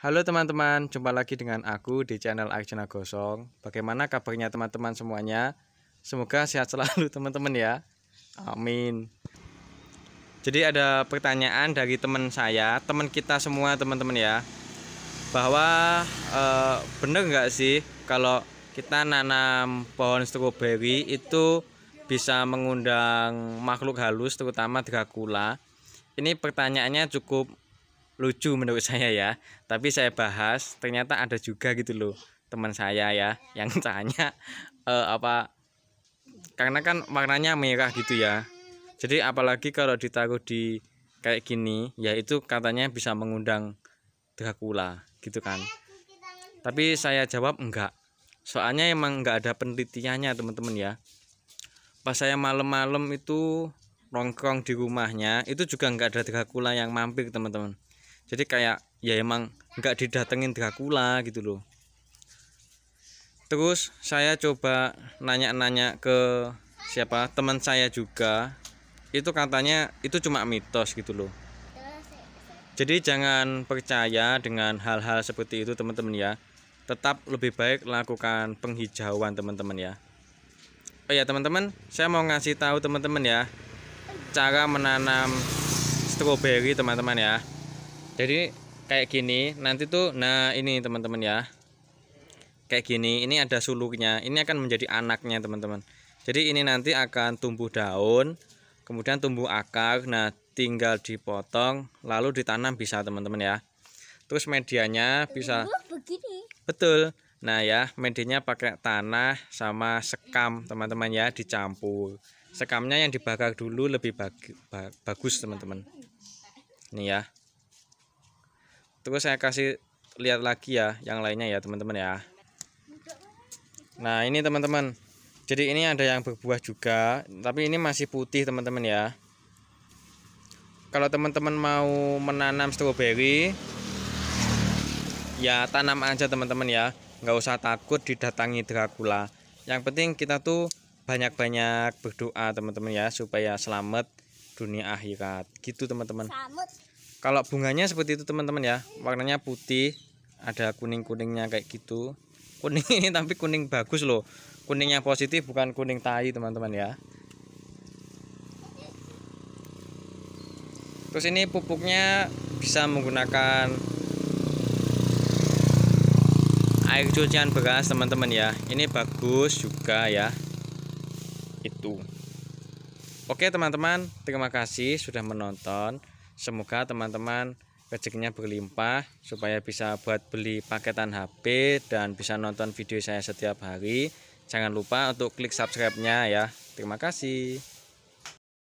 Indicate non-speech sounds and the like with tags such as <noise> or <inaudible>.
Halo teman-teman, jumpa lagi dengan aku di channel Aksena Gosong. Bagaimana kabarnya teman-teman semuanya? Semoga sehat selalu <laughs> teman-teman ya. Amin. Jadi ada pertanyaan dari teman saya, teman kita semua teman-teman ya, bahwa e, bener nggak sih kalau kita nanam pohon stroberi itu bisa mengundang makhluk halus terutama Dracula? Ini pertanyaannya cukup lucu menurut <laughs> saya ya tapi saya bahas ternyata ada juga gitu loh teman saya ya yang <laughs> tanya uh, apa karena kan warnanya merah gitu ya jadi apalagi kalau ditaruh di kayak gini yaitu katanya bisa mengundang Dracula gitu kan tapi saya jawab enggak soalnya emang enggak ada penelitiannya teman-teman ya pas saya malam-malam itu nongkrong di rumahnya itu juga enggak ada Dracula yang mampir teman-teman jadi kayak ya emang nggak didatengin Dracula gitu loh terus saya coba nanya-nanya ke siapa teman saya juga itu katanya itu cuma mitos gitu loh jadi jangan percaya dengan hal-hal seperti itu teman-teman ya tetap lebih baik lakukan penghijauan teman-teman ya oh ya teman-teman saya mau ngasih tahu teman-teman ya cara menanam stroberi teman-teman ya jadi kayak gini nanti tuh nah ini teman-teman ya kayak gini ini ada suluknya ini akan menjadi anaknya teman-teman jadi ini nanti akan tumbuh daun kemudian tumbuh akar nah tinggal dipotong lalu ditanam bisa teman-teman ya terus medianya bisa begini. betul nah ya medianya pakai tanah sama sekam teman-teman ya dicampur sekamnya yang dibakar dulu lebih bagus teman-teman ini ya terus saya kasih lihat lagi ya yang lainnya ya teman-teman ya nah ini teman-teman jadi ini ada yang berbuah juga tapi ini masih putih teman-teman ya kalau teman-teman mau menanam stroberi ya tanam aja teman-teman ya nggak usah takut didatangi Dracula yang penting kita tuh banyak-banyak berdoa teman-teman ya supaya selamat dunia akhirat gitu teman-teman kalau bunganya seperti itu teman-teman ya warnanya putih ada kuning-kuningnya kayak gitu kuning ini <laughs> tapi kuning bagus loh kuningnya positif bukan kuning tai teman-teman ya terus ini pupuknya bisa menggunakan air cucian bekas teman-teman ya ini bagus juga ya itu oke teman-teman terima kasih sudah menonton Semoga teman-teman rezekinya berlimpah supaya bisa buat beli paketan HP dan bisa nonton video saya setiap hari. Jangan lupa untuk klik subscribe-nya ya. Terima kasih.